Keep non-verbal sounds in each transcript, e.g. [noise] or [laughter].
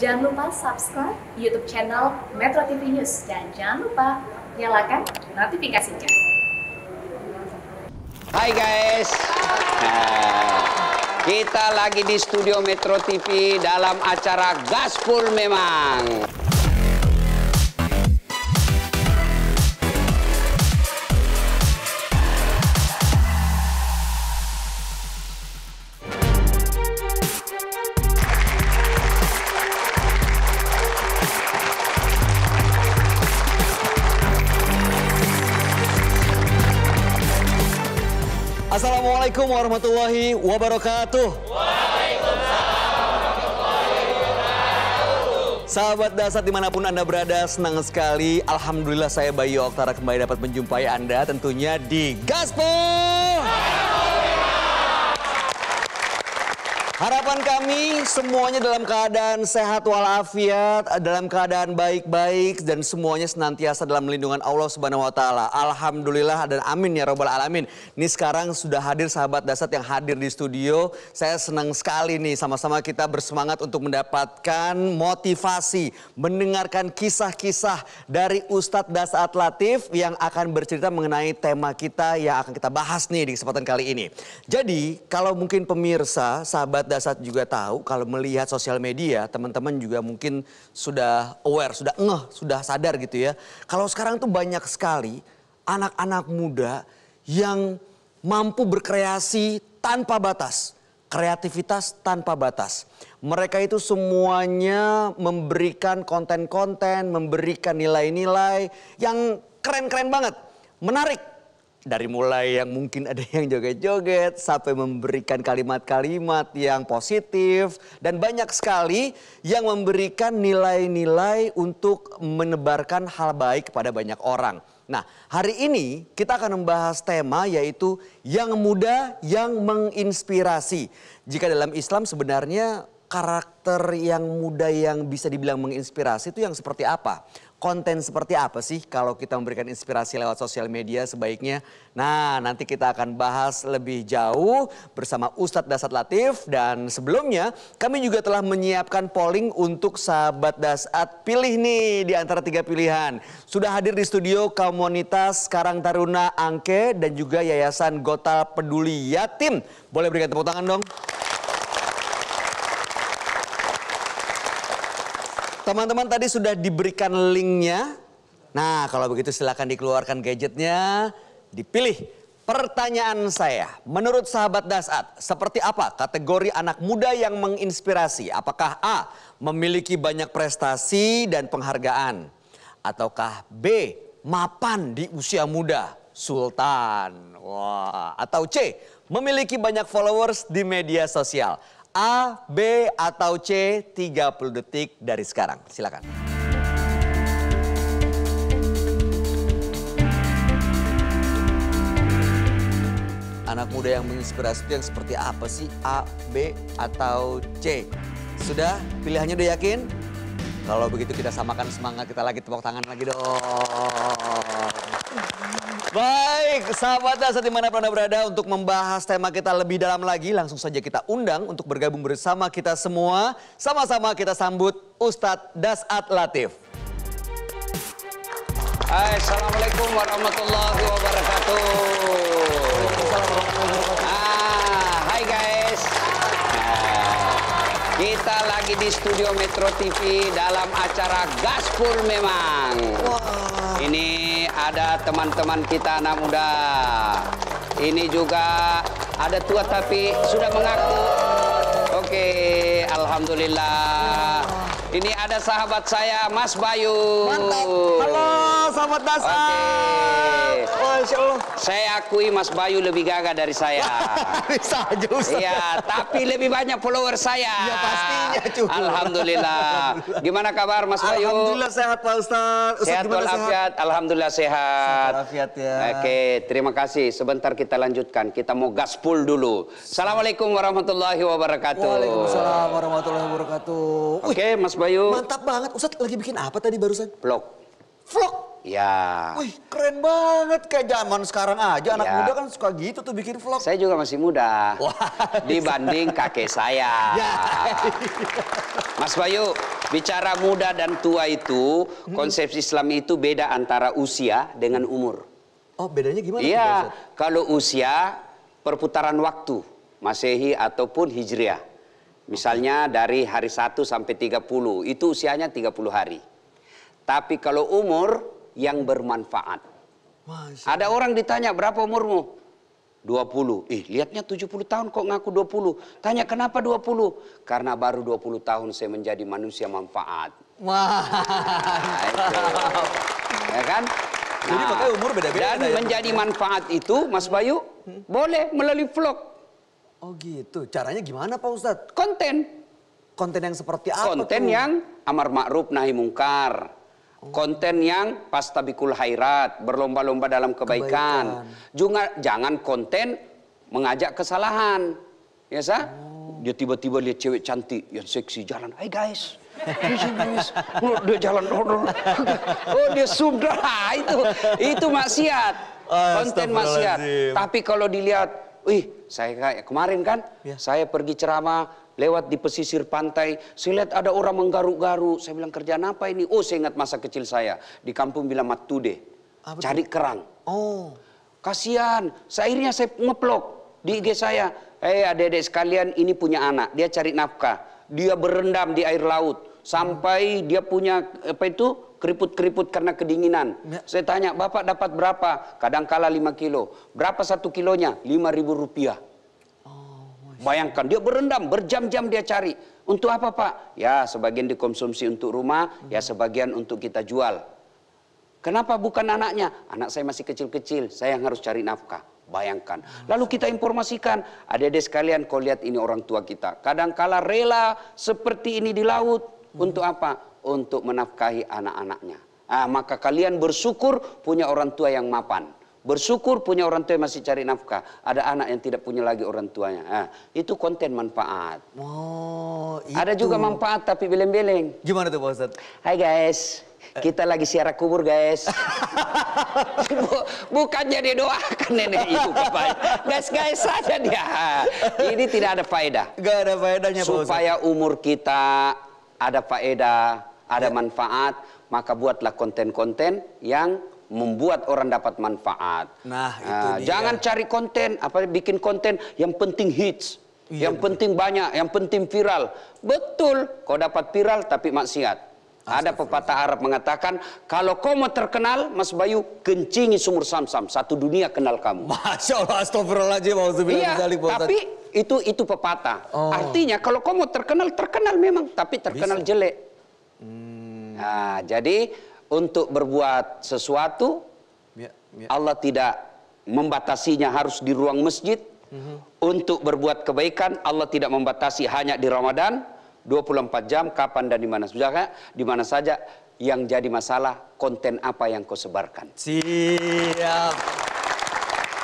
Jangan lupa subscribe YouTube channel Metro TV News dan jangan lupa nyalakan notifikasinya. Hai guys. Nah, kita lagi di studio Metro TV dalam acara Gaspol memang. Assalamualaikum warahmatullahi wabarakatuh. Waalaikumsalam warahmatullahi wabarakatuh. Sahabat dasar dimanapun Anda berada, senang sekali. Alhamdulillah saya Bayu Oktara kembali dapat menjumpai Anda tentunya di Gaspol. Harapan kami semuanya dalam keadaan sehat walafiat, dalam keadaan baik-baik dan semuanya senantiasa dalam lindungan Allah Subhanahu wa taala. Alhamdulillah dan amin ya robbal alamin. Ini sekarang sudah hadir sahabat dasar yang hadir di studio. Saya senang sekali nih sama-sama kita bersemangat untuk mendapatkan motivasi, mendengarkan kisah-kisah dari Ustadz Dasat Latif yang akan bercerita mengenai tema kita yang akan kita bahas nih di kesempatan kali ini. Jadi, kalau mungkin pemirsa, sahabat dasar juga tahu kalau melihat sosial media, teman-teman juga mungkin sudah aware, sudah ngeh, sudah sadar gitu ya. Kalau sekarang tuh banyak sekali anak-anak muda yang mampu berkreasi tanpa batas. Kreativitas tanpa batas. Mereka itu semuanya memberikan konten-konten, memberikan nilai-nilai yang keren-keren banget. Menarik, dari mulai yang mungkin ada yang joget-joget sampai memberikan kalimat-kalimat yang positif dan banyak sekali yang memberikan nilai-nilai untuk menebarkan hal baik kepada banyak orang. Nah, hari ini kita akan membahas tema yaitu yang muda yang menginspirasi. Jika dalam Islam sebenarnya karakter yang muda yang bisa dibilang menginspirasi itu yang seperti apa? konten seperti apa sih kalau kita memberikan inspirasi lewat sosial media sebaiknya? Nah, nanti kita akan bahas lebih jauh bersama Ustadz Dasat Latif dan sebelumnya kami juga telah menyiapkan polling untuk sahabat Dasat pilih nih di antara tiga pilihan. Sudah hadir di studio komunitas Karang Taruna Angke dan juga Yayasan Gotal Peduli Yatim. Boleh berikan tepuk tangan dong. teman-teman tadi sudah diberikan linknya. Nah, kalau begitu silahkan dikeluarkan gadgetnya. Dipilih Pertanyaan saya, menurut sahabat Dasat, seperti apa kategori anak muda yang menginspirasi? Apakah A, memiliki banyak prestasi dan penghargaan? Ataukah B, mapan di usia muda, sultan? Wah, atau C, memiliki banyak followers di media sosial? A, B, atau C 30 detik dari sekarang. Silakan. Anak muda yang menginspirasi itu yang seperti apa sih? A, B, atau C? Sudah? Pilihannya udah yakin? Kalau begitu kita samakan semangat kita lagi tepuk tangan lagi dong. Baik, sahabat dasar dimana Anda berada untuk membahas tema kita lebih dalam lagi, langsung saja kita undang untuk bergabung bersama kita semua. Sama-sama kita sambut Ustadz Dasat Latif. Hai, Assalamualaikum warahmatullahi wabarakatuh. di studio Metro TV dalam acara Gaspur Memang. Wow. Ini ada teman-teman kita anak muda. Ini juga ada tua tapi sudah mengaku. Oke, okay, alhamdulillah. Ini ada sahabat saya Mas Bayu. Mantap. Halo sahabat dasar. Okay. Masya Allah. Saya akui Mas Bayu lebih gagah dari saya. [laughs] Bisa justru. Iya, tapi lebih banyak follower saya. Iya pastinya cukup. Alhamdulillah. Gimana kabar Mas Bayu? Alhamdulillah sehat Pak Ustaz. Ustaz sehat sehat? Alhamdulillah sehat. Sehat ya. Oke, terima kasih. Sebentar kita lanjutkan. Kita mau gaspul dulu. Assalamualaikum warahmatullahi wabarakatuh. Waalaikumsalam warahmatullahi wabarakatuh. Oke, Mas Bayu. Mantap banget. Ustaz lagi bikin apa tadi barusan? Vlog. Vlog? Ya. Wih, keren banget kayak zaman sekarang aja anak ya. muda kan suka gitu tuh bikin vlog. Saya juga masih muda. Wah. Dibanding kakek saya. [laughs] Ya. Mas Bayu, bicara muda dan tua itu konsep Islam itu beda antara usia dengan umur. Oh, bedanya gimana? Iya, kalau usia perputaran waktu Masehi ataupun Hijriah. Misalnya dari hari 1 sampai 30, itu usianya 30 hari. Tapi kalau umur yang bermanfaat. Masya. Ada orang ditanya berapa umurmu? 20. Ih, lihatnya 70 tahun kok ngaku 20. Tanya kenapa 20? Karena baru 20 tahun saya menjadi manusia manfaat. Wah. ya kan? Nah, Jadi pakai umur beda-beda. Dan ya. menjadi manfaat itu, Mas Bayu, hmm? boleh melalui vlog. Oh gitu. Caranya gimana Pak Ustadz? Konten. Konten yang seperti apa Konten tuh? yang amar ma'ruf nahi mungkar Oh. konten yang pastabikul khairat, berlomba-lomba dalam kebaikan. kebaikan. Juga jangan konten mengajak kesalahan. Ya sa? Oh. Dia tiba-tiba lihat cewek cantik yang seksi jalan. Hai hey guys. oh, dia jalan. Oh, oh, oh. oh dia sudah itu. Itu maksiat. Konten maksiat. Tapi kalau dilihat, wih saya kayak kemarin kan, ya. saya pergi ceramah lewat di pesisir pantai, saya lihat ada orang menggaruk-garuk. Saya bilang kerjaan apa ini? Oh, saya ingat masa kecil saya di kampung bilang Matude, apa ah, cari itu? kerang. Oh, kasihan. Akhirnya saya ngeplok di IG saya. Eh, hey, adik-adik sekalian, ini punya anak. Dia cari nafkah. Dia berendam di air laut sampai dia punya apa itu keriput-keriput karena kedinginan. Ya. Saya tanya, Bapak dapat berapa? Kadang kala 5 kilo. Berapa satu kilonya? 5 ribu rupiah. Oh, Bayangkan, dia berendam, berjam-jam dia cari. Untuk apa Pak? Ya, sebagian dikonsumsi untuk rumah, ya hmm. sebagian untuk kita jual. Kenapa bukan anaknya? Anak saya masih kecil-kecil, saya yang harus cari nafkah. Bayangkan. Hmm. Lalu kita informasikan, adik-adik sekalian kau lihat ini orang tua kita. Kadang kala rela seperti ini di laut. Hmm. Untuk apa? untuk menafkahi anak-anaknya. Ah, maka kalian bersyukur punya orang tua yang mapan. Bersyukur punya orang tua yang masih cari nafkah. Ada anak yang tidak punya lagi orang tuanya. Nah, itu konten manfaat. Oh, itu. Ada juga manfaat tapi beleng-beleng. Gimana tuh Pak Ustadz? Hai guys, kita lagi siaran kubur guys. [laughs] Bukannya didoakan nenek itu Bapak. Guys guys saja dia. Ini tidak ada faedah. Gak ada faedahnya Supaya umur kita ada faedah ada manfaat, maka buatlah konten-konten yang membuat orang dapat manfaat. Nah, ah, itu nah dia. jangan cari konten, apa bikin konten yang penting hits, iya, yang betul. penting banyak, yang penting viral. Betul, kau dapat viral tapi maksiat. Ada pepatah Arab mengatakan, kalau kau mau terkenal, Mas Bayu, kencingi sumur samsam. Satu dunia kenal kamu. Masya Allah, astagfirullahaladzim. Iya, tapi itu itu pepatah. Oh. Artinya, kalau kau mau terkenal, terkenal memang. Tapi terkenal Bisa. jelek. Nah, jadi untuk berbuat sesuatu ya, ya. Allah tidak membatasinya harus di ruang masjid. Mm Untuk berbuat kebaikan Allah tidak membatasi hanya di Ramadan 24 jam kapan dan di mana saja di mana saja yang jadi masalah konten apa yang kau sebarkan. Siap.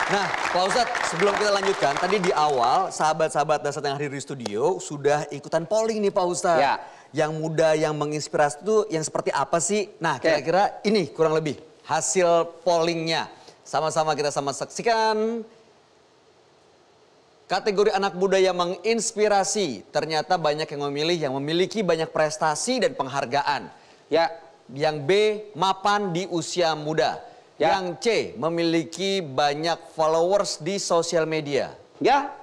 Nah, Pak Ustadz, sebelum kita lanjutkan, tadi di awal sahabat-sahabat dasar yang hadir di studio sudah ikutan polling nih Pak Ustadz. Ya yang muda yang menginspirasi itu yang seperti apa sih? Nah kira-kira ini kurang lebih hasil pollingnya. Sama-sama kita sama saksikan. Kategori anak muda yang menginspirasi ternyata banyak yang memilih yang memiliki banyak prestasi dan penghargaan. Ya. Yang B mapan di usia muda. Ya. Yang C memiliki banyak followers di sosial media. Ya.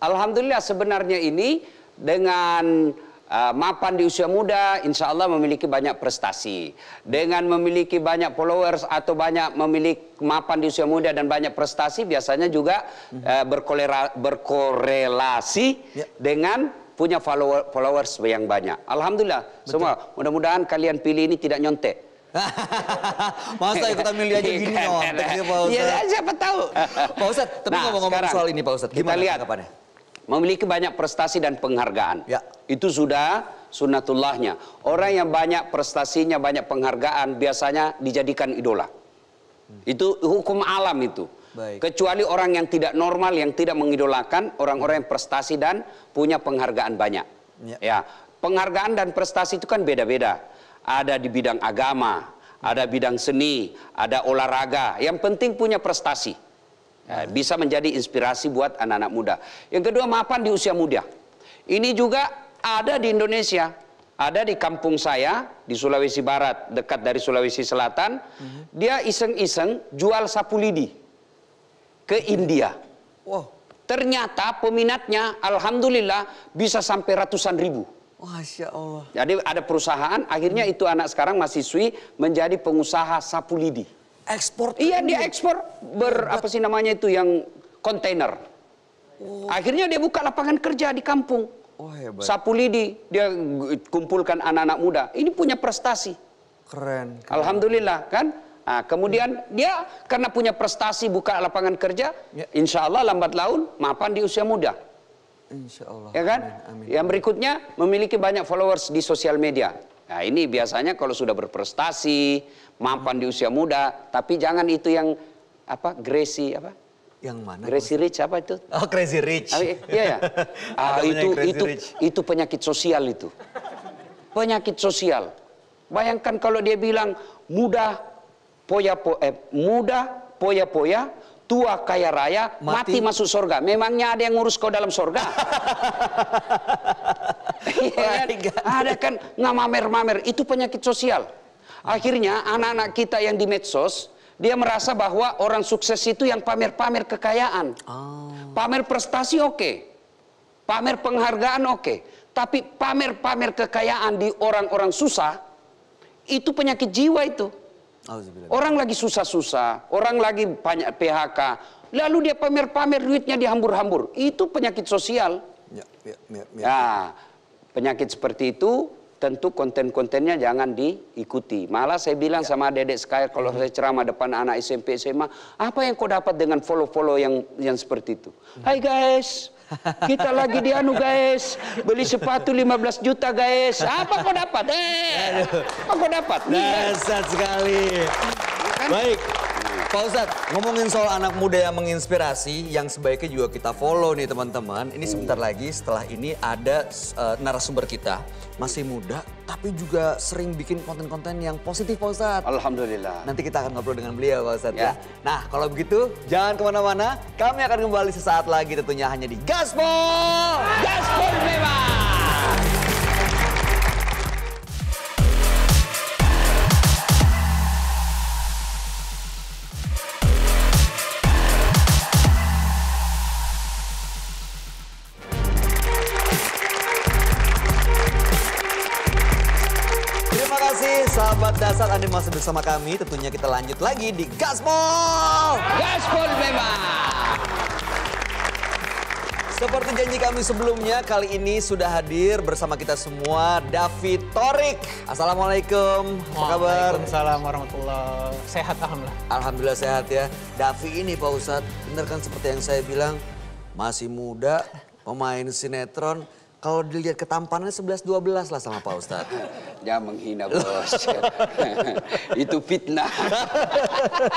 Alhamdulillah sebenarnya ini dengan uh, mapan di usia muda, insya Allah memiliki banyak prestasi. Dengan memiliki banyak followers atau banyak memiliki mapan di usia muda dan banyak prestasi, biasanya juga mm -hmm. uh, berkorelasi yeah. dengan punya follower, followers yang banyak. Alhamdulillah Betul. semua. Mudah-mudahan kalian pilih ini tidak nyontek. [laughs] Masa ikutan milih aja gini [laughs] iya, Pak iya, Ustadz. Ya, siapa tahu. Pak Ustadz, tapi nah, ngomong-ngomong nah, soal ini Pak Ustadz, gimana kita lihat memiliki banyak prestasi dan penghargaan. Ya. Itu sudah sunatullahnya. Orang yang banyak prestasinya, banyak penghargaan biasanya dijadikan idola. Hmm. Itu hukum alam itu. Baik. Kecuali orang yang tidak normal, yang tidak mengidolakan orang-orang yang prestasi dan punya penghargaan banyak. Ya. ya, penghargaan dan prestasi itu kan beda-beda. Ada di bidang agama, ada bidang seni, ada olahraga. Yang penting punya prestasi. Eh, bisa menjadi inspirasi buat anak-anak muda. Yang kedua, mapan di usia muda. Ini juga ada di Indonesia. Ada di kampung saya di Sulawesi Barat, dekat dari Sulawesi Selatan. Dia iseng-iseng jual sapu lidi ke India. Wow. Ternyata peminatnya, alhamdulillah, bisa sampai ratusan ribu. Masya Allah. Jadi ada perusahaan, akhirnya hmm. itu anak sekarang mahasiswi menjadi pengusaha sapu lidi ekspor iya dia ekspor ber iya. apa sih namanya itu yang kontainer oh. akhirnya dia buka lapangan kerja di kampung oh, hebat. sapu lidi dia kumpulkan anak-anak muda ini punya prestasi keren, keren. alhamdulillah kan nah, kemudian hmm. dia karena punya prestasi buka lapangan kerja ya. insya Allah lambat laun mapan di usia muda Insya Allah. Ya kan? Amin, amin. Yang berikutnya memiliki banyak followers di sosial media. Nah ini biasanya kalau sudah berprestasi, mapan di usia muda, tapi jangan itu yang apa Gracie apa? Yang mana? Crazy Rich apa itu? Oh, Crazy Rich. Ah, iya ya. [laughs] Ah, itu itu rich. itu penyakit sosial itu. Penyakit sosial. Bayangkan kalau dia bilang muda poya po, eh, muda poya-poya, tua kaya raya, mati. mati masuk surga. Memangnya ada yang ngurus kau dalam surga? [laughs] yeah, kan? ada kan nggak mamer-mamer itu penyakit sosial akhirnya anak-anak kita yang di medsos dia merasa bahwa orang sukses itu yang pamer-pamer kekayaan oh. pamer prestasi oke okay. pamer penghargaan oke okay. tapi pamer-pamer kekayaan di orang-orang susah itu penyakit jiwa itu Orang lagi susah-susah, orang lagi banyak PHK, lalu dia pamer-pamer duitnya dihambur-hambur. Itu penyakit sosial. Ya, ya, ya, ya. Nah, penyakit seperti itu tentu konten-kontennya jangan diikuti. Malah saya bilang ya. sama Dedek Sky kalau saya ceramah depan anak SMP SMA, apa yang kau dapat dengan follow-follow yang yang seperti itu? Hmm. Hai guys, kita [laughs] lagi di anu guys, beli sepatu 15 juta guys. Apa kau dapat? Eh, apa kau dapat? Dasar sekali. Iya kan? Baik. Pak Ustadz, ngomongin soal anak muda yang menginspirasi, yang sebaiknya juga kita follow nih teman-teman. Ini sebentar lagi setelah ini ada uh, narasumber kita, masih muda tapi juga sering bikin konten-konten yang positif Pak Ustadz. Alhamdulillah. Nanti kita akan ngobrol dengan beliau Pak Ustadz ya. ya. Nah kalau begitu jangan kemana-mana, kami akan kembali sesaat lagi tentunya hanya di Gaspol! Gaspol Memang! masih bersama kami, tentunya kita lanjut lagi di Gaspol! Gaspol memang! Seperti janji kami sebelumnya, kali ini sudah hadir bersama kita semua David Torik. Assalamualaikum, apa kabar? Waalaikumsalam warahmatullahi Sehat Alhamdulillah. Alhamdulillah sehat ya. Davi ini Pak Ustadz, bener kan seperti yang saya bilang, masih muda, pemain sinetron, kalau dilihat ketampanannya sebelas dua belas lah sama Pak Ustadz. [laughs] Jangan menghina bos. [laughs] Itu fitnah.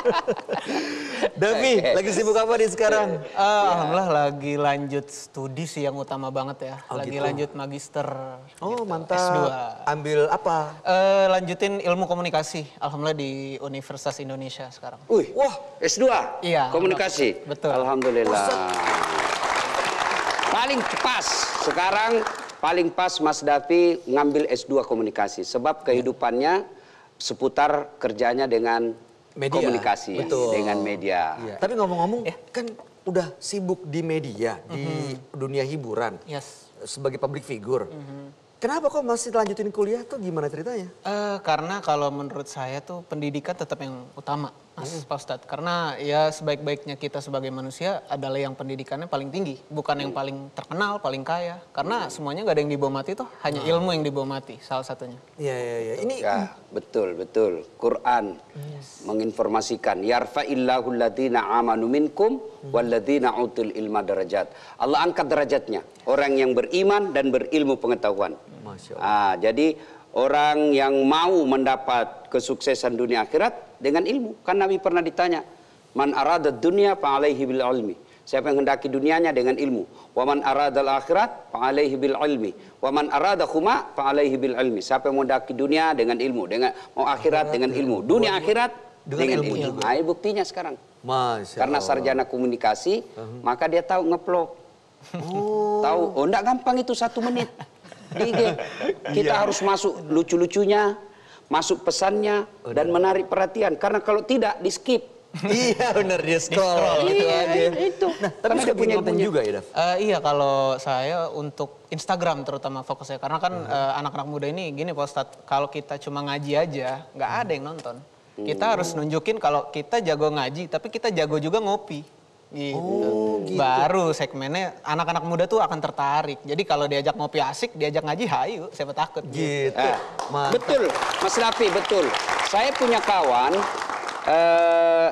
[laughs] Davi, lagi sibuk apa nih sekarang? Eh, alhamdulillah lagi lanjut studi sih yang utama banget ya. Oh, lagi gitu. lanjut magister. Oh gitu. mantap. S2. Ambil apa? Eh, lanjutin ilmu komunikasi. Alhamdulillah di Universitas Indonesia sekarang. wah s dua. Iya. Komunikasi? Betul. Alhamdulillah. Paling pas sekarang paling pas Mas Davi ngambil S2 komunikasi sebab iya. kehidupannya seputar kerjanya dengan media. komunikasi Betul. dengan media. Ya. Tapi ngomong-ngomong ya. kan udah sibuk di media, mm -hmm. di mhm. dunia hiburan. Yes. Sebagai public figure. Mm -hmm. Kenapa kok masih lanjutin kuliah tuh gimana ceritanya? Uh, karena kalau menurut saya tuh pendidikan tetap yang utama. Mas Pak Ustadz. Karena ya sebaik-baiknya kita sebagai manusia adalah yang pendidikannya paling tinggi. Bukan yang paling terkenal, paling kaya. Karena semuanya gak ada yang dibawa mati tuh, hanya nah. ilmu yang dibawa mati salah satunya. Iya, iya, iya. Ini ya, betul, betul. Quran yes. menginformasikan. Yarfa'illahu alladhina amanu minkum hmm. walladhina utul ilma derajat. Allah angkat derajatnya. Orang yang beriman dan berilmu pengetahuan. Masya ah, Allah. Ah, jadi orang yang mau mendapat kesuksesan dunia akhirat dengan ilmu. Kan Nabi pernah ditanya, "Man arada dunia fa bil ilmi." Siapa yang hendaki dunianya dengan ilmu. Waman man arada akhirat fa hibil bil ilmi. Wa man arada khuma fa bil ilmi. Siapa yang hendaki dunia dengan ilmu, dengan mau akhirat dengan ilmu, dunia akhirat dengan, ilmu. ilmu. Nah, buktinya sekarang. Masya Karena Allah. sarjana komunikasi, uh -huh. maka dia tahu ngeplok. Oh. Tahu, oh enggak gampang itu satu menit. Di, [laughs] kita ya. harus masuk lucu-lucunya, masuk pesannya oh, dan iya. menarik perhatian. Karena kalau tidak di skip. [laughs] iya bener dia scroll gitu iya, aja. Itu. Nah, tapi sudah punya konten juga ya, Dav? Uh, eh, iya kalau saya untuk Instagram terutama fokus saya karena kan iya. eh, anak-anak uh, muda ini gini Pak Ustadz, kalau kita cuma ngaji aja nggak hmm. ada yang nonton. Kita hmm. harus nunjukin kalau kita jago ngaji tapi kita jago juga ngopi. Oh, gitu. Oh, Baru segmennya anak-anak muda tuh akan tertarik. Jadi kalau diajak ngopi asik, diajak ngaji hayu, siapa takut. Gitu. Eh, betul, Mas Raffi, betul. Saya punya kawan, eh,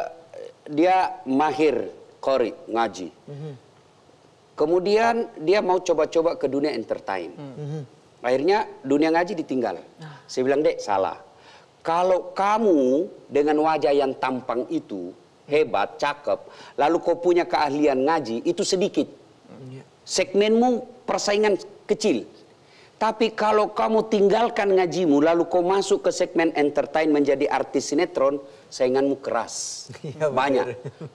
dia mahir kori, ngaji. Mm -hmm. Kemudian dia mau coba-coba ke dunia entertain. Mm -hmm. Akhirnya dunia ngaji ditinggal. Ah. Saya bilang, dek salah. Kalau kamu dengan wajah yang tampang itu, hebat, cakep, lalu kau punya keahlian ngaji, itu sedikit. Iya. Segmenmu persaingan kecil. Tapi kalau kamu tinggalkan ngajimu, lalu kau masuk ke segmen entertain menjadi artis sinetron, sainganmu keras. [laughs] Iya, banyak.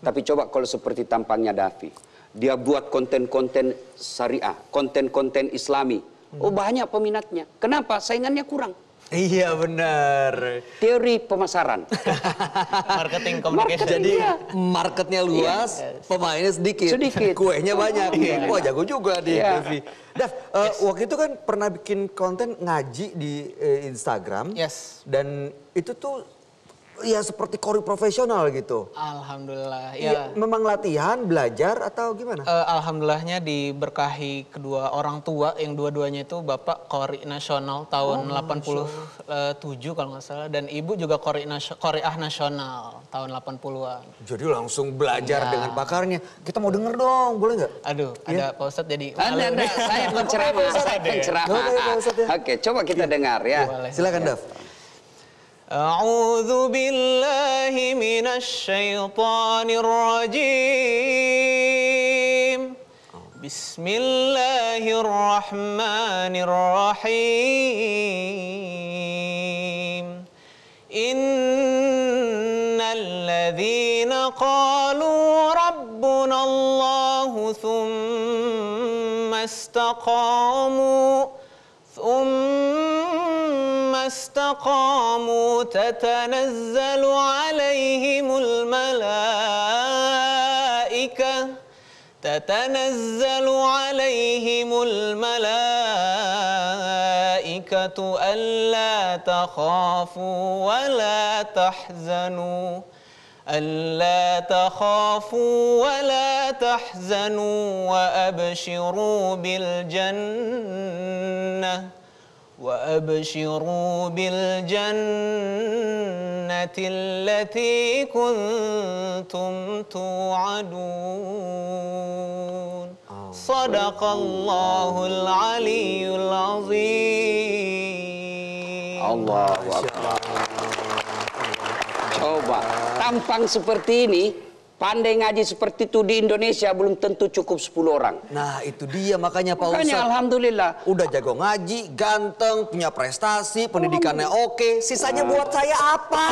Tapi coba kalau seperti tampangnya Davi. Dia buat konten-konten syariah, konten-konten islami. Oh banyak peminatnya. Kenapa? Saingannya kurang. Iya benar. Teori pemasaran. [laughs] Marketing komunikasi Jadi iya. marketnya iya. luas, iya. pemainnya sedikit, sedikit. kuenya iya. banyak. iya. Wah jago juga di Iya. Devi. Eh, yes. waktu itu kan pernah bikin konten ngaji di uh, Instagram. Yes. Dan itu tuh ya seperti kori profesional gitu? Alhamdulillah, ya. ya memang latihan, belajar atau gimana? Uh, alhamdulillahnya diberkahi kedua orang tua yang dua-duanya itu bapak kori nasional tahun oh, 87 eh, kalau nggak salah dan ibu juga kori nasio ah nasional tahun 80-an. Jadi langsung belajar ya. dengan pakarnya. Kita mau denger dong, boleh nggak? Aduh, ya. ada Pak Ustadz jadi Anda, nah, anda, Saya [laughs] penceramah. saya Ya. Oke, coba kita ya. dengar ya. Iya, boleh. Silakan, ya. أعوذ بالله من الشيطان الرجيم بسم الله الرحمن الرحيم إن الذين قالوا ربنا الله ثم استقاموا ثم استقاموا تتنزل عليهم الملائكة تتنزل عليهم الملائكة ألا تخافوا ولا تحزنوا ألا تخافوا ولا تحزنوا وأبشروا بالجنة وابشروا بالجنه التي كنتم توعدون آه. صدق الله العلي العظيم الله اكبر coba tampang seperti ini Pandai ngaji seperti itu di Indonesia belum tentu cukup 10 orang. Nah itu dia makanya Pak makanya, Ustaz. Alhamdulillah. Udah jago ngaji, ganteng, punya prestasi, pendidikannya oh. oke. Sisanya nah. buat saya apa?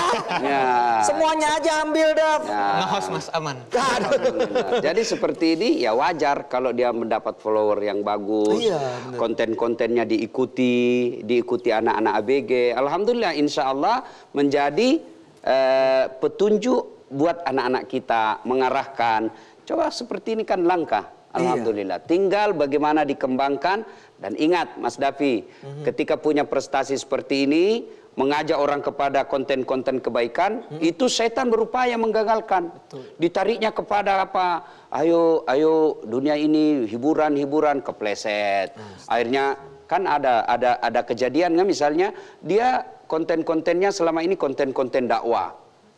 Ya. Semuanya aja ambil dah. Ya. Ngehos mas aman. Jadi seperti ini ya wajar kalau dia mendapat follower yang bagus. Iya, Konten-kontennya diikuti, diikuti anak-anak ABG. Alhamdulillah insya Allah menjadi uh, petunjuk buat anak-anak kita mengarahkan coba seperti ini kan langkah iya. Alhamdulillah. Iya. Tinggal bagaimana dikembangkan dan ingat Mas Davi, mm-hmm. ketika punya prestasi seperti ini, mengajak orang kepada konten-konten kebaikan, mm-hmm. itu setan berupaya menggagalkan. Betul. Ditariknya kepada apa? Ayo, ayo dunia ini hiburan-hiburan kepleset. Mm. Akhirnya kan ada ada ada kejadian kan misalnya dia konten-kontennya selama ini konten-konten dakwah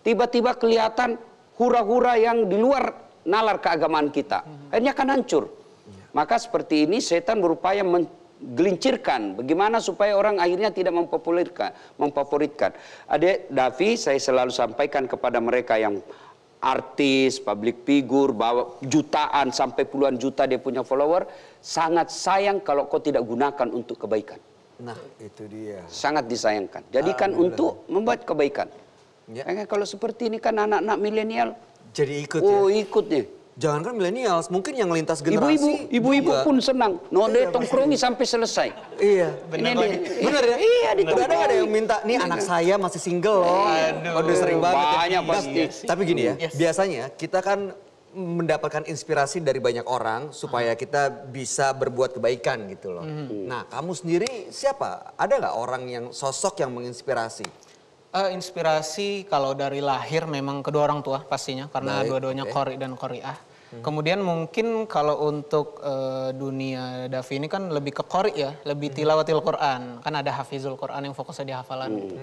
tiba-tiba kelihatan hura-hura yang di luar nalar keagamaan kita. Hmm. Akhirnya akan hancur. Iya. Maka seperti ini setan berupaya menggelincirkan bagaimana supaya orang akhirnya tidak mempopulerkan, mempopulirkan. Ada Davi saya selalu sampaikan kepada mereka yang artis, public figure, bawa jutaan sampai puluhan juta dia punya follower, sangat sayang kalau kau tidak gunakan untuk kebaikan. Nah, itu dia. Sangat disayangkan. Jadikan ah, untuk membuat kebaikan. Ya. Nah, kalau seperti ini kan anak-anak milenial jadi ikut oh, ya. ikut nih. Jangan kan milenial, mungkin yang lintas generasi. Ibu-ibu, ibu-ibu pun senang. Nonde iya, tongkrongi sampai selesai. Iya, benar ini, Benar ya? Iya, di Ada ada yang minta, nih iya. anak saya masih single loh. Aduh, Waduh, sering banget. Ya. Banyak ya. pasti. Tapi gini ya, yes. biasanya kita kan mendapatkan inspirasi dari banyak orang supaya kita bisa berbuat kebaikan gitu loh. Mm. Nah, kamu sendiri siapa? Ada nggak orang yang sosok yang menginspirasi? Uh, inspirasi kalau dari lahir memang kedua orang tua pastinya karena dua-duanya okay. kori dan koriah. Hmm. Kemudian mungkin kalau untuk uh, dunia Davi ini kan lebih ke kori ya, lebih hmm. tilawatil Quran. Kan ada hafizul Quran yang fokusnya di hafalan hmm. Gitu.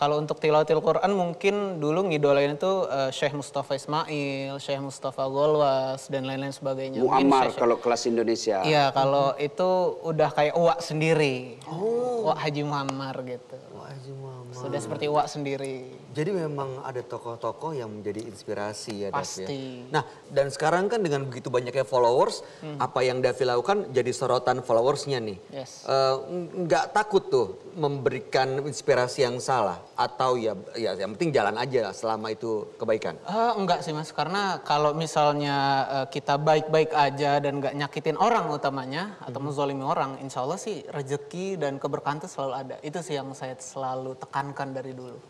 Kalau untuk tilawatil Quran mungkin dulu ngidolain itu uh, eh, Syekh Mustafa Ismail, Syekh Mustafa Golwas dan lain-lain sebagainya. Muammar kalau kelas Indonesia. Iya, kalau hmm. itu udah kayak uak sendiri. Oh. Uak Haji Muammar gitu. Uak Haji Muammar. Sudah seperti uak sendiri. Jadi memang ada tokoh-tokoh yang menjadi inspirasi ya, ya. Pasti. Nah, dan sekarang kan dengan begitu banyaknya followers, hmm. apa yang Davi lakukan jadi sorotan followersnya nih. Yes. Uh, nggak takut tuh memberikan inspirasi yang salah atau ya ya yang penting jalan aja selama itu kebaikan? Uh, enggak sih Mas, karena kalau misalnya uh, kita baik-baik aja dan nggak nyakitin orang utamanya hmm. atau mm-hmm. menzolimi orang, insya Allah sih rezeki dan keberkahan itu selalu ada. Itu sih yang saya selalu tekankan dari dulu.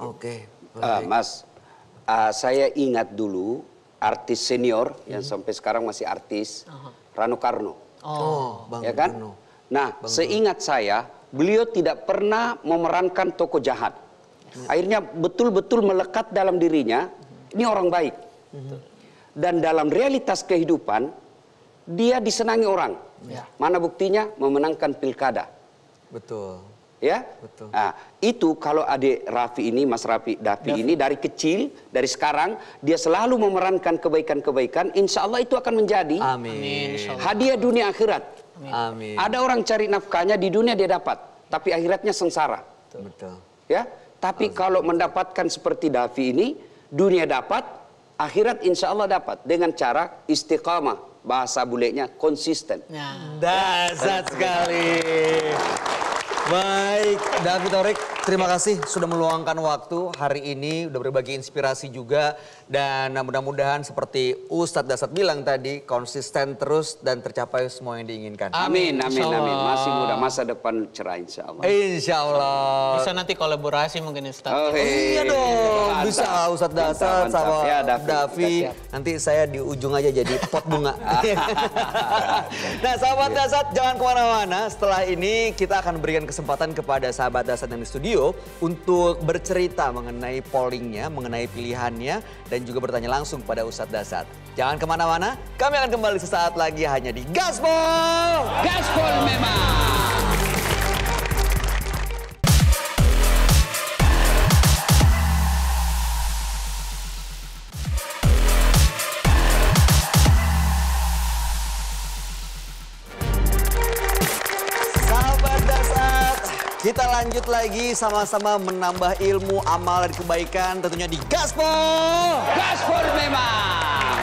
Oke. Okay, uh, eh, mas, uh, saya ingat dulu artis senior hmm. yang mm-hmm. sampai sekarang masih artis, uh -huh. Rano Karno. Oh. oh, Bang ya kan? Karno. Nah, Bang seingat Bruno. saya, beliau tidak pernah memerankan tokoh jahat. Akhirnya betul-betul melekat dalam dirinya, ini orang baik. Dan dalam realitas kehidupan, dia disenangi orang. Ya. Mana buktinya? Memenangkan pilkada. Betul. Ya? Betul. Nah, itu kalau adik Raffi ini, Mas Raffi Dafi ini dari kecil, dari sekarang, dia selalu memerankan kebaikan-kebaikan, insya Allah itu akan menjadi Amin. hadiah dunia akhirat. Amin. Ada orang cari nafkahnya di dunia dia dapat, tapi akhiratnya sengsara. Betul. Ya? Tapi kalau mendapatkan seperti Davi ini, dunia dapat, akhirat insya Allah dapat. Dengan cara istiqamah. Bahasa bulenya konsisten. Ya. Dasar sekali. Baik, Davi Torik, Terima kasih sudah meluangkan waktu hari ini, udah berbagi inspirasi juga. Dan mudah-mudahan seperti Ustadz Dasat bilang tadi, konsisten terus dan tercapai semua yang diinginkan. Amin, amin, amin. Masih muda, masa depan cerah insya Allah. Insya Allah. Bisa nanti kolaborasi mungkin Ustadz. Oh, oh iya dong, bisa Ustadz Dasat sama ya, Davi. Davi. Nanti saya di ujung aja jadi pot bunga. [laughs] nah sahabat Dasat jangan kemana-mana, setelah ini kita akan berikan kesempatan kepada sahabat Dasat yang di studio studio untuk bercerita mengenai pollingnya, mengenai pilihannya, dan juga bertanya langsung pada Ustadz Dasar. Jangan kemana-mana, kami akan kembali sesaat lagi hanya di Gaspol! Gaspol memang! Kita lanjut lagi sama-sama menambah ilmu, amal, dan kebaikan tentunya di Gaspol. Gaspol memang.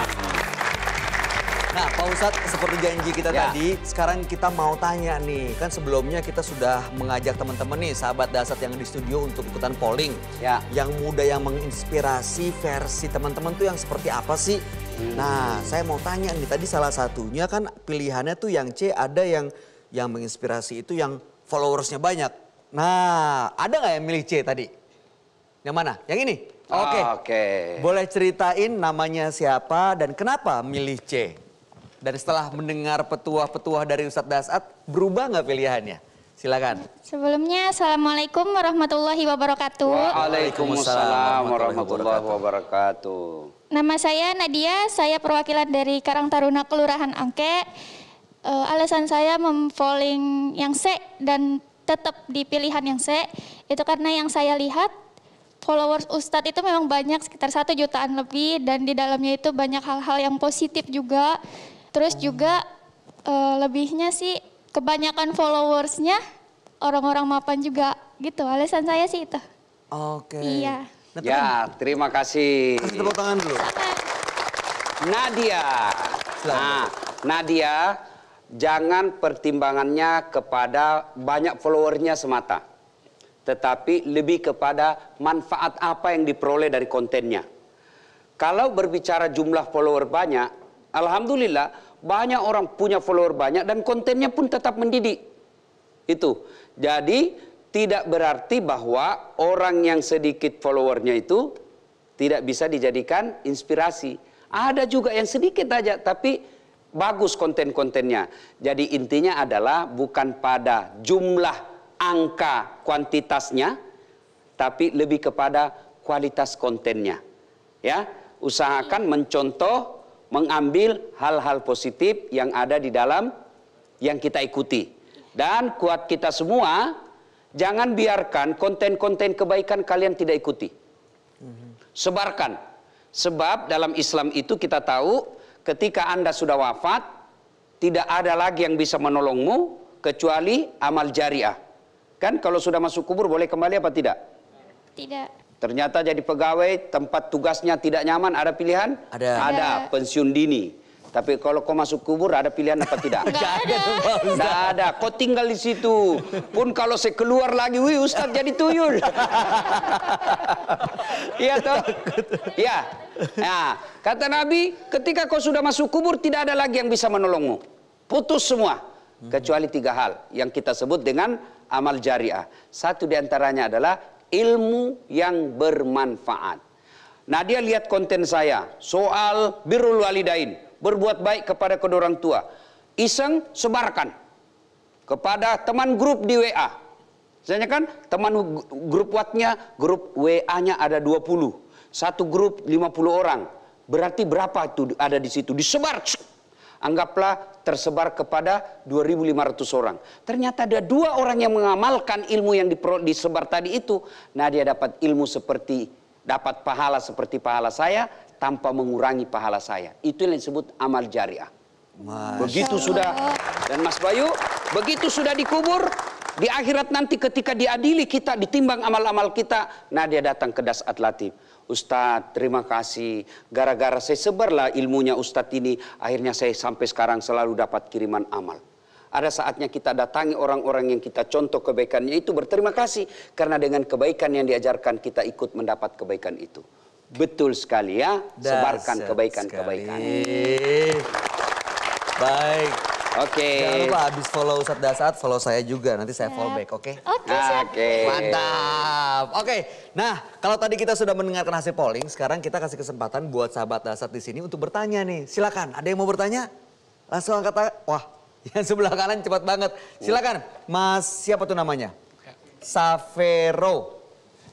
Nah Pak Ustadz, seperti janji kita ya. tadi, sekarang kita mau tanya nih. Kan sebelumnya kita sudah mengajak teman-teman nih, sahabat dasar yang di studio untuk ikutan polling. Ya. Yang muda yang menginspirasi versi teman-teman tuh yang seperti apa sih? Hmm. Nah saya mau tanya nih, tadi salah satunya kan pilihannya tuh yang C ada yang yang menginspirasi itu yang followersnya banyak. Nah, ada nggak yang milih C tadi? Yang mana? Yang ini? Oke. Okay. Ah, oke. Okay. Boleh ceritain namanya siapa dan kenapa milih C? Dan setelah mendengar petuah-petuah dari Ustadz Dasat, berubah nggak pilihannya? Silakan. Sebelumnya, Assalamualaikum warahmatullahi wabarakatuh. Waalaikumsalam warahmatullahi wabarakatuh. Nama saya Nadia, saya perwakilan dari Karang Taruna Kelurahan Angke. Uh, alasan saya memfolling yang C dan tetap di pilihan yang C itu karena yang saya lihat followers Ustadz itu memang banyak sekitar satu jutaan lebih dan di dalamnya itu banyak hal-hal yang positif juga. Terus juga uh, lebihnya sih kebanyakan followersnya orang-orang mapan juga gitu. Alasan saya sih itu. Oke. Iya. Nah, ya, terima kasih. Kasih tepuk tangan dulu. Iya. Nadia. Selamat. Nah, Nadia, jangan pertimbangannya kepada banyak followernya semata. Tetapi lebih kepada manfaat apa yang diperoleh dari kontennya. Kalau berbicara jumlah follower banyak, Alhamdulillah banyak orang punya follower banyak dan kontennya pun tetap mendidik. Itu. Jadi tidak berarti bahwa orang yang sedikit followernya itu tidak bisa dijadikan inspirasi. Ada juga yang sedikit aja tapi bagus konten-kontennya. Jadi intinya adalah bukan pada jumlah angka kuantitasnya, tapi lebih kepada kualitas kontennya. Ya, usahakan mencontoh, mengambil hal-hal positif yang ada di dalam yang kita ikuti. Dan kuat kita semua, jangan biarkan konten-konten kebaikan kalian tidak ikuti. Sebarkan. Sebab dalam Islam itu kita tahu ketika Anda sudah wafat, tidak ada lagi yang bisa menolongmu kecuali amal jariah. Kan kalau sudah masuk kubur boleh kembali apa tidak? Tidak. Ternyata jadi pegawai, tempat tugasnya tidak nyaman, ada pilihan? Ada. Ada, pensiun dini. Tapi kalau kau masuk kubur ada pilihan apa tidak? Tidak [laughs] ada. tidak ada. Kau tinggal di situ. Pun kalau saya keluar lagi, wih Ustaz jadi tuyul. [laughs] Iya toh? Iya. Nah, kata Nabi, ketika kau sudah masuk kubur tidak ada lagi yang bisa menolongmu. Putus semua. Kecuali tiga hal yang kita sebut dengan amal jariah. Satu diantaranya adalah ilmu yang bermanfaat. Nah dia lihat konten saya soal Birul walidain berbuat baik kepada kedua orang tua. Iseng sebarkan kepada teman grup di WA. Misalnya kan teman grup watnya, grup WA-nya ada 20. Satu grup 50 orang. Berarti berapa itu ada di situ? Disebar. Anggaplah tersebar kepada 2.500 orang. Ternyata ada dua orang yang mengamalkan ilmu yang disebar tadi itu. Nah dia dapat ilmu seperti dapat pahala seperti pahala saya tanpa mengurangi pahala saya. Itu yang disebut amal jariah. Masya begitu Allah. sudah dan Mas Bayu, begitu sudah dikubur, di akhirat nanti ketika diadili kita, ditimbang amal-amal kita, nah dia datang ke Dasat Latif. Ustadz, terima kasih. Gara-gara saya sebarlah ilmunya Ustadz ini, akhirnya saya sampai sekarang selalu dapat kiriman amal. Ada saatnya kita datangi orang-orang yang kita contoh kebaikannya itu berterima kasih. Karena dengan kebaikan yang diajarkan kita ikut mendapat kebaikan itu betul sekali ya sebarkan kebaikan-kebaikan. Baik. Oke. Okay. Jangan lupa habis follow Ustaz Dasat, follow saya juga. Nanti saya iya. follow back, oke? Okay? Oke, ah, okay, Mantap. Oke. Okay. Nah, kalau tadi kita sudah mendengarkan hasil polling, sekarang kita kasih kesempatan buat sahabat Dasat di sini untuk bertanya nih. Silakan. Ada yang mau bertanya? Langsung angkat tangan. Wah, [laughs] yang sebelah kanan cepat banget. Silakan. Mas, siapa tuh namanya? Safero.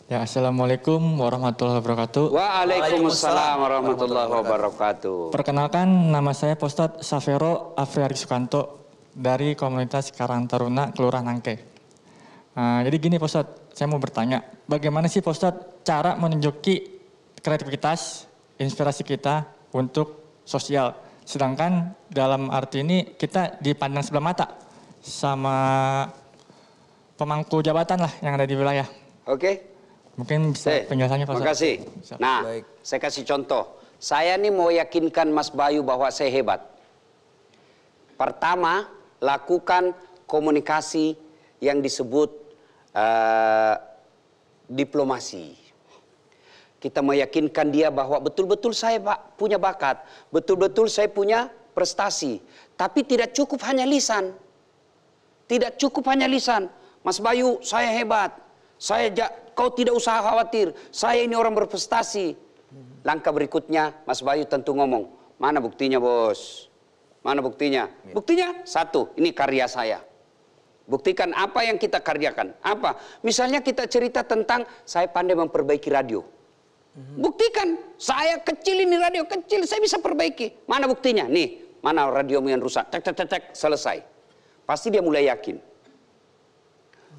Ya, Assalamualaikum warahmatullahi wabarakatuh. Waalaikumsalam warahmatullahi wabarakatuh. Perkenalkan, nama saya Postat Savero Afriari Sukanto dari komunitas Karang Taruna, Kelurahan Nangke. Uh, jadi gini Postat, saya mau bertanya, bagaimana sih Postat cara menunjuki kreativitas, inspirasi kita untuk sosial? Sedangkan dalam arti ini kita dipandang sebelah mata sama pemangku jabatan lah yang ada di wilayah. Oke. Okay. Mungkin bisa penjelasannya Pak Terima kasih. Nah, Baik. saya kasih contoh. Saya nih mau yakinkan Mas Bayu bahwa saya hebat. Pertama, lakukan komunikasi yang disebut uh, diplomasi. Kita meyakinkan dia bahwa betul-betul saya punya bakat, betul-betul saya punya prestasi. Tapi tidak cukup hanya lisan. Tidak cukup hanya lisan. Mas Bayu, saya hebat. Saya Kau tidak usah khawatir. Saya ini orang berprestasi. Langkah berikutnya Mas Bayu tentu ngomong. Mana buktinya bos? Mana buktinya? Iya. Buktinya satu. Ini karya saya. Buktikan apa yang kita karyakan. Apa? Misalnya kita cerita tentang saya pandai memperbaiki radio. Hmm. Buktikan. Saya kecil ini radio kecil. Saya bisa perbaiki. Mana buktinya? Nih. Mana radio yang rusak? tek tek tek tek. Selesai. Pasti dia mulai yakin.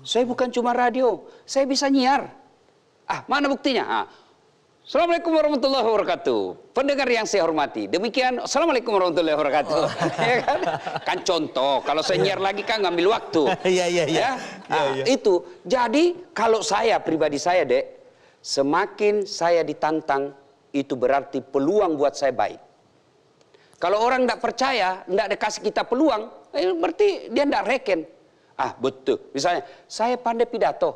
Saya bukan cuma radio, saya bisa nyiar. Ah, mana buktinya? Ah. Assalamualaikum warahmatullahi wabarakatuh. Pendengar yang saya hormati. Demikian, Assalamualaikum warahmatullahi wabarakatuh. Oh. [laughs] ya kan? kan contoh, kalau saya nyiar lagi kan ngambil waktu. [laughs] Iya, iya, iya. Ya? Iya, ah, iya. Itu, jadi kalau saya, pribadi saya dek, semakin saya ditantang, itu berarti peluang buat saya baik. Kalau orang tidak percaya, tidak dikasih kita peluang, eh, berarti dia tidak reken. Ah betul. Misalnya saya pandai pidato.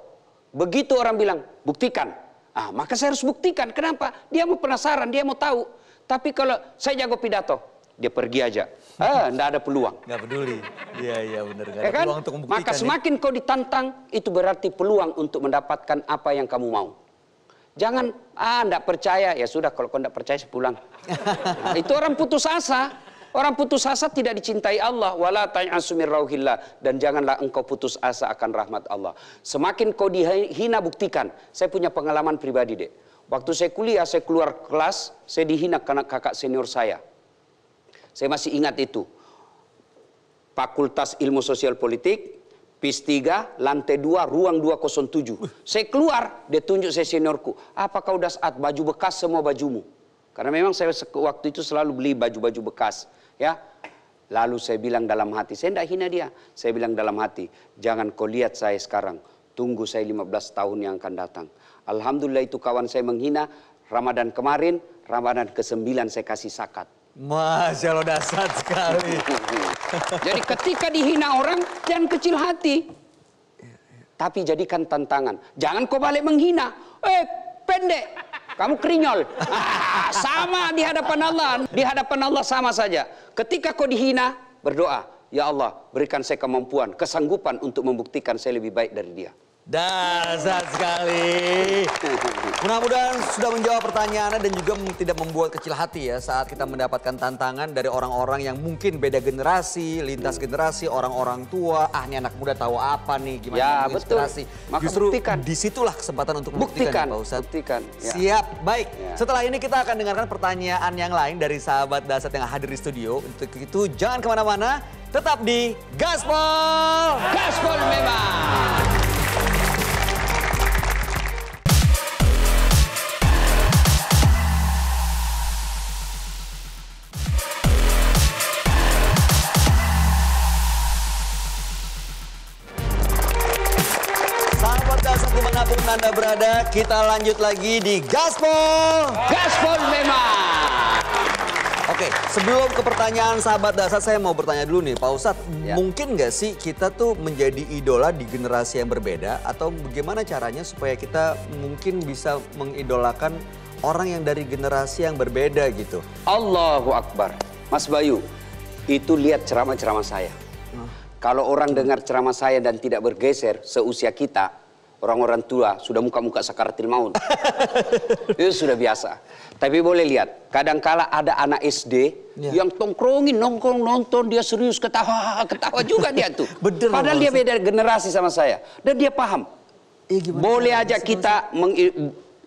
Begitu orang bilang buktikan. Ah maka saya harus buktikan. Kenapa? Dia mau penasaran, dia mau tahu. Tapi kalau saya jago pidato, dia pergi aja. Ah, enggak [laughs] ada peluang. Enggak peduli. Iya, iya benar. Enggak ya ada kan? peluang untuk membuktikan. Maka ya. semakin ya. kau ditantang, itu berarti peluang untuk mendapatkan apa yang kamu mau. Jangan, ah enggak percaya. Ya sudah, kalau kau enggak percaya, saya pulang. Nah, [laughs] itu orang putus asa. Orang putus asa tidak dicintai Allah. Wala ta'asumir rauhillah. Dan janganlah engkau putus asa akan rahmat Allah. Semakin kau dihina buktikan. Saya punya pengalaman pribadi dek. Waktu saya kuliah, saya keluar kelas, saya dihina karena kakak senior saya. Saya masih ingat itu. Fakultas Ilmu Sosial Politik, PIS 3, lantai 2, ruang 207. Saya keluar, dia tunjuk saya seniorku. Apa kau udah saat baju bekas semua bajumu? Karena memang saya waktu itu selalu beli baju-baju bekas ya lalu saya bilang dalam hati saya tidak hina dia saya bilang dalam hati jangan kau lihat saya sekarang tunggu saya 15 tahun yang akan datang alhamdulillah itu kawan saya menghina Ramadan kemarin Ramadan ke-9 saya kasih sakat Masya Allah dasar sekali. [laughs] Jadi ketika dihina orang, jangan kecil hati. Tapi jadikan tantangan. Jangan kau balik menghina. Eh, pendek kamu krinyol. Ah, sama di hadapan Allah, di hadapan Allah sama saja. Ketika kau dihina, berdoa, ya Allah, berikan saya kemampuan, kesanggupan untuk membuktikan saya lebih baik dari dia. Dasar sekali. Mudah-mudahan sudah menjawab pertanyaannya dan juga tidak membuat kecil hati ya saat kita mendapatkan tantangan dari orang-orang yang mungkin beda generasi, lintas generasi, orang-orang tua, ah ini anak muda tahu apa nih, gimana ya, inspirasi. Maka Justru buktikan. disitulah kesempatan untuk membuktikan, ya, buktikan ya, Buktikan. Ya. Siap, baik. Ya. Setelah ini kita akan dengarkan pertanyaan yang lain dari sahabat dasar yang hadir di studio. Untuk itu jangan kemana-mana, tetap di Gaspol. Gaspol memang. Anda berada, kita lanjut lagi di Gaspol. Gaspol memang. Oke, sebelum ke pertanyaan sahabat dasar, saya mau bertanya dulu nih, Pak Ustad, Ya. Mungkin nggak sih kita tuh menjadi idola di generasi yang berbeda? Atau bagaimana caranya supaya kita mungkin bisa mengidolakan orang yang dari generasi yang berbeda gitu? Allahu Akbar. Mas Bayu, itu lihat ceramah-ceramah saya. Kalau orang dengar ceramah saya dan tidak bergeser seusia kita, orang-orang tua sudah muka-muka sakaratil maut. [laughs] itu sudah biasa. Tapi boleh lihat, kadangkala ada anak SD ya. yang tongkrongin, nongkrong, nonton, dia serius ketawa, ketawa juga dia tuh. [laughs] Bener, Padahal dia beda generasi sama saya. Dan dia paham. Ya, boleh aja kita meng,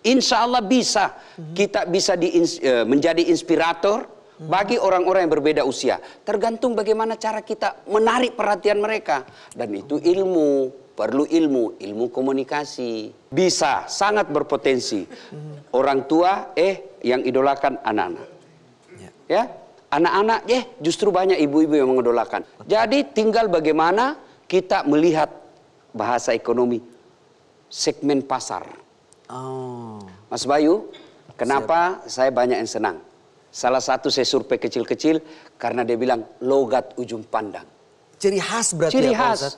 insya Allah bisa. Hmm. Kita bisa di, e, menjadi inspirator hmm. bagi orang-orang yang berbeda usia. Tergantung bagaimana cara kita menarik perhatian mereka. Dan itu ilmu perlu ilmu, ilmu komunikasi. Bisa, sangat berpotensi. Orang tua, eh, yang idolakan anak-anak. Ya. ya, anak-anak, eh, justru banyak ibu-ibu yang mengidolakan. Jadi tinggal bagaimana kita melihat bahasa ekonomi segmen pasar. Oh. Mas Bayu, kenapa saya banyak yang senang? Salah satu saya survei kecil-kecil karena dia bilang logat ujung pandang. Ciri khas berarti Ciri khas. Ya,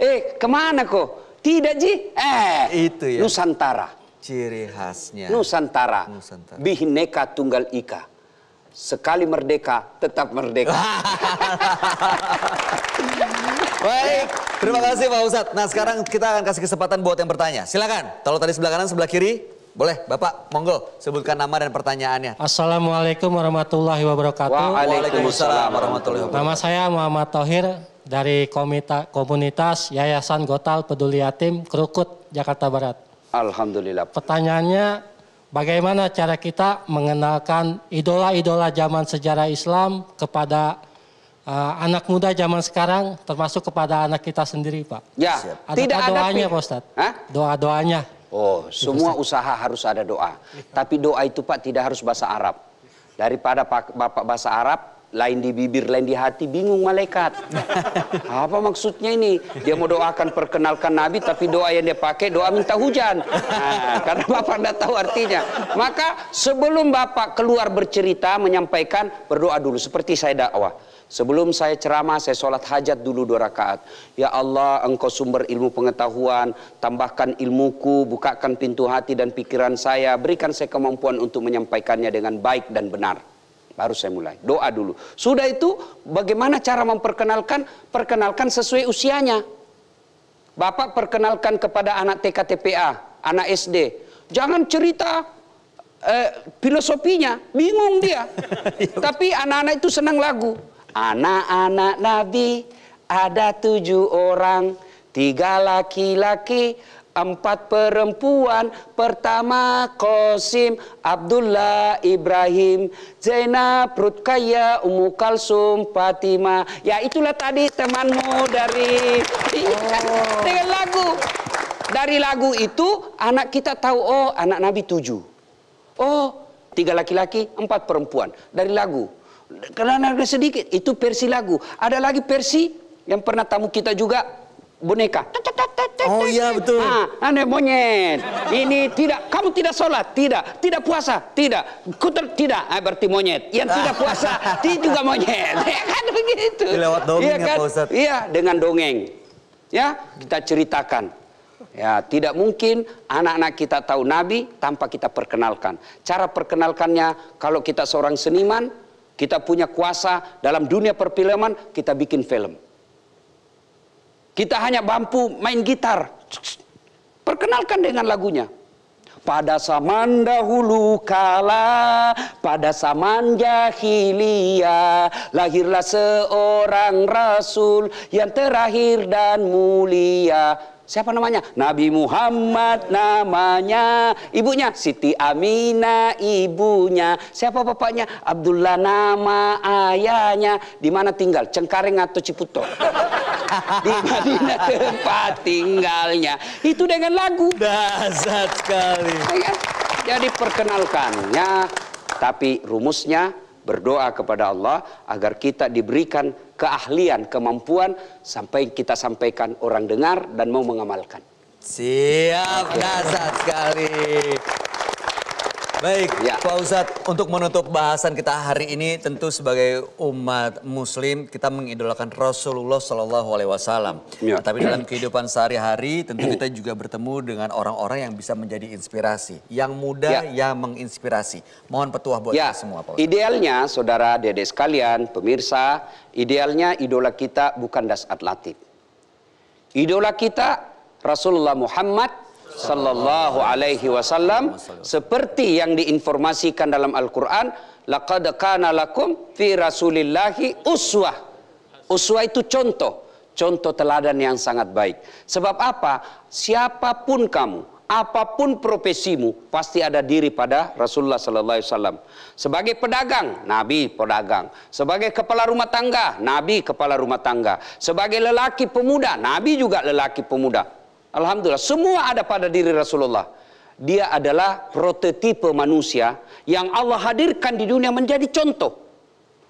Eh, kemana kok? Tidak, Ji. Eh, itu ya. Nusantara. Ciri khasnya. Nusantara. Nusantara. Bihineka Tunggal Ika. Sekali merdeka, tetap merdeka. [laughs] Baik, terima kasih Pak Ustadz. Nah sekarang kita akan kasih kesempatan buat yang bertanya. Silakan. Kalau tadi sebelah kanan, sebelah kiri, boleh, Bapak, monggo sebutkan nama dan pertanyaannya. Assalamualaikum warahmatullahi wabarakatuh. Waalaikumsalam warahmatullahi wabarakatuh. Nama saya Muhammad Tohir, dari komita, komunitas Yayasan Gotal Peduli Yatim Krukut Jakarta Barat. Alhamdulillah. Pertanyaannya bagaimana cara kita mengenalkan idola-idola zaman sejarah Islam kepada uh, anak muda zaman sekarang termasuk kepada anak kita sendiri, Pak? Ya, Siap. tidak ada. doanya, Pak Ustadz? Doa-doanya. Oh, semua usaha harus ada doa. Tapi doa itu Pak tidak harus bahasa Arab. Daripada Bapak bahasa Arab, lain di bibir, lain di hati, bingung malaikat. [laughs] Apa maksudnya ini? Dia mau doakan perkenalkan Nabi, tapi doa yang dia pakai doa minta hujan. Nah, [laughs] karena Bapak tidak tahu artinya. Maka sebelum Bapak keluar bercerita, menyampaikan, berdoa dulu. Seperti saya dakwah. Sebelum saya ceramah, saya sholat hajat dulu dua rakaat. Ya Allah, engkau sumber ilmu pengetahuan, tambahkan ilmuku, bukakan pintu hati dan pikiran saya, berikan saya kemampuan untuk menyampaikannya dengan baik dan benar. Baru saya mulai. Doa dulu. Sudah itu bagaimana cara memperkenalkan? Perkenalkan sesuai usianya. Bapak perkenalkan kepada anak TK TPA, anak SD. Jangan cerita eh, filosofinya, bingung dia. [laughs] Tapi anak-anak itu senang lagu. Anak-anak Nabi ada tujuh orang, tiga laki-laki, Empat perempuan pertama Kosim Abdullah, Ibrahim, Zainab, Rutkaya, Ummu Kalsum, Fatima. Ya itulah tadi temanmu dari iya, oh. dengan lagu. Dari lagu itu anak kita tahu oh anak Nabi tujuh. Oh tiga laki-laki, empat perempuan dari lagu. Karena ada sedikit itu versi lagu. Ada lagi versi yang pernah tamu kita juga boneka. Oh iya betul. Nah, anda monyet. Ini tidak, kamu tidak sholat, tidak, tidak puasa, tidak, kuter tidak, ah, berarti monyet. Yang tidak puasa, [laughs] dia juga monyet. [laughs] Ya kan begitu. Lewat dongeng iya ya, kan? ya Pak Iya, dengan dongeng. Ya, kita ceritakan. Ya, tidak mungkin anak-anak kita tahu Nabi tanpa kita perkenalkan. Cara perkenalkannya, kalau kita seorang seniman, kita punya kuasa dalam dunia perfilman, kita bikin film. Kita hanya mampu main gitar. Perkenalkan dengan lagunya. Pada zaman dahulu kala, pada zaman jahiliyah, lahirlah seorang rasul yang terakhir dan mulia. Siapa namanya? Nabi Muhammad namanya. Ibunya Siti Aminah ibunya. Siapa bapaknya? Abdullah nama ayahnya. Di mana tinggal? Cengkareng atau Ciputo? [laughs] Di Madinah tempat tinggalnya. Itu dengan lagu. Dasar sekali. jadi iya kan? ya, perkenalkannya tapi rumusnya berdoa kepada Allah agar kita diberikan keahlian, kemampuan sampai kita sampaikan orang dengar dan mau mengamalkan. Siap, dasar sekali. Baik, ya. Pak Ustadz, untuk menutup bahasan kita hari ini tentu sebagai umat muslim kita mengidolakan Rasulullah Shallallahu Alaihi Wasallam. Ya. Tapi dalam kehidupan sehari-hari tentu kita juga bertemu dengan orang-orang yang bisa menjadi inspirasi, yang muda ya. yang menginspirasi. Mohon petuah buat ya. kita semua, Pak. Ustadz. Idealnya, saudara, dede sekalian, pemirsa, idealnya idola kita bukan das atlatif. Idola kita Rasulullah Muhammad sallallahu alaihi wasallam seperti yang diinformasikan dalam Al-Qur'an laqad kana lakum fi rasulillahi uswah uswah itu contoh contoh teladan yang sangat baik sebab apa siapapun kamu apapun profesimu pasti ada diri pada Rasulullah sallallahu alaihi wasallam. Sebagai pedagang, nabi pedagang. Sebagai kepala rumah tangga, nabi kepala rumah tangga. Sebagai lelaki pemuda, nabi juga lelaki pemuda. Alhamdulillah, semua ada pada diri Rasulullah. Dia adalah prototipe manusia yang Allah hadirkan di dunia menjadi contoh.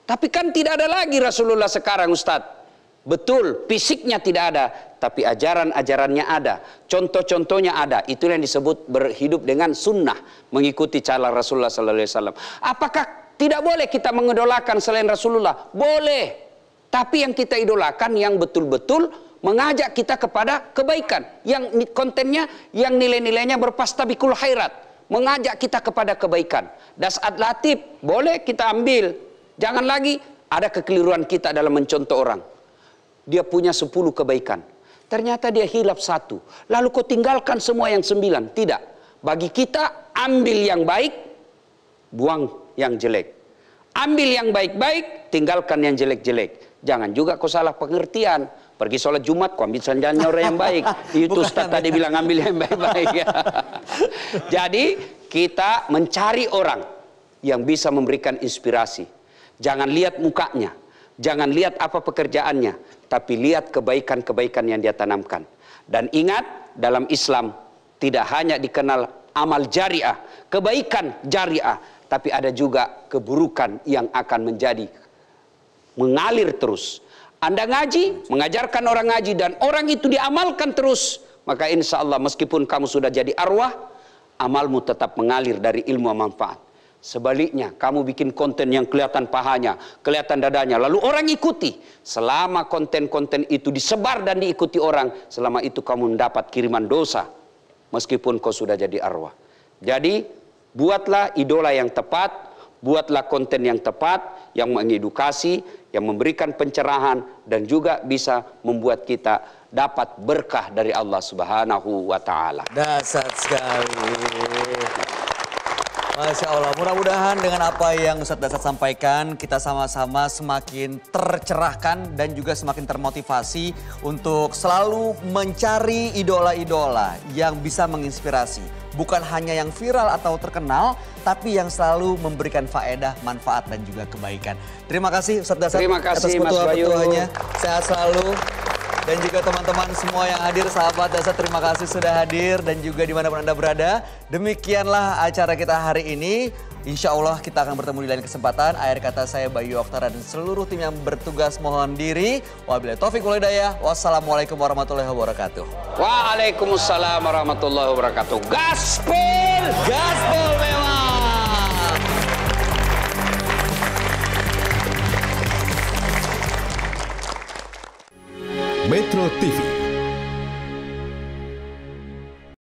Tapi kan tidak ada lagi Rasulullah sekarang Ustadz. Betul, fisiknya tidak ada, tapi ajaran-ajarannya ada, contoh-contohnya ada. Itulah yang disebut berhidup dengan sunnah, mengikuti cara Rasulullah Sallallahu Alaihi Wasallam. Apakah tidak boleh kita mengidolakan selain Rasulullah? Boleh, tapi yang kita idolakan yang betul-betul mengajak kita kepada kebaikan yang kontennya yang nilai-nilainya tabikul khairat mengajak kita kepada kebaikan Das saat latif boleh kita ambil jangan lagi ada kekeliruan kita dalam mencontoh orang dia punya 10 kebaikan ternyata dia hilap satu lalu kau tinggalkan semua yang sembilan tidak bagi kita ambil yang baik buang yang jelek ambil yang baik-baik tinggalkan yang jelek-jelek jangan juga kau salah pengertian pergi sholat Jumat kok ambil sandalnya orang yang baik. [laughs] Itu Ustaz tadi bilang ambil yang baik-baik. ya. [laughs] Jadi kita mencari orang yang bisa memberikan inspirasi. Jangan lihat mukanya, jangan lihat apa pekerjaannya, tapi lihat kebaikan-kebaikan yang dia tanamkan. Dan ingat dalam Islam tidak hanya dikenal amal jariah, kebaikan jariah, tapi ada juga keburukan yang akan menjadi mengalir terus anda ngaji, mengajarkan orang ngaji dan orang itu diamalkan terus, maka insya Allah meskipun kamu sudah jadi arwah, amalmu tetap mengalir dari ilmu manfaat. Sebaliknya, kamu bikin konten yang kelihatan pahanya, kelihatan dadanya, lalu orang ikuti. Selama konten-konten itu disebar dan diikuti orang, selama itu kamu mendapat kiriman dosa, meskipun kau sudah jadi arwah. Jadi, buatlah idola yang tepat, buatlah konten yang tepat, yang mengedukasi, yang memberikan pencerahan dan juga bisa membuat kita dapat berkah dari Allah Subhanahu wa taala. Dasar sekali. Masya Allah, mudah-mudahan dengan apa yang Ustadz Dasar sampaikan, kita sama-sama semakin tercerahkan dan juga semakin termotivasi untuk selalu mencari idola-idola yang bisa menginspirasi bukan hanya yang viral atau terkenal, tapi yang selalu memberikan faedah, manfaat dan juga kebaikan. Terima kasih Ustaz Dasar Terima kasih, atas petua-petuanya. Sehat selalu. Dan juga teman-teman semua yang hadir, sahabat Dasar terima kasih sudah hadir dan juga dimanapun Anda berada. Demikianlah acara kita hari ini. Insya Allah kita akan bertemu di lain kesempatan. Akhir kata saya Bayu Oktara dan seluruh tim yang bertugas mohon diri. Wabillahi taufik walhidayah. Wassalamualaikum warahmatullahi wabarakatuh. Waalaikumsalam warahmatullahi wabarakatuh. Gaspol! Gaspol memang! Metro TV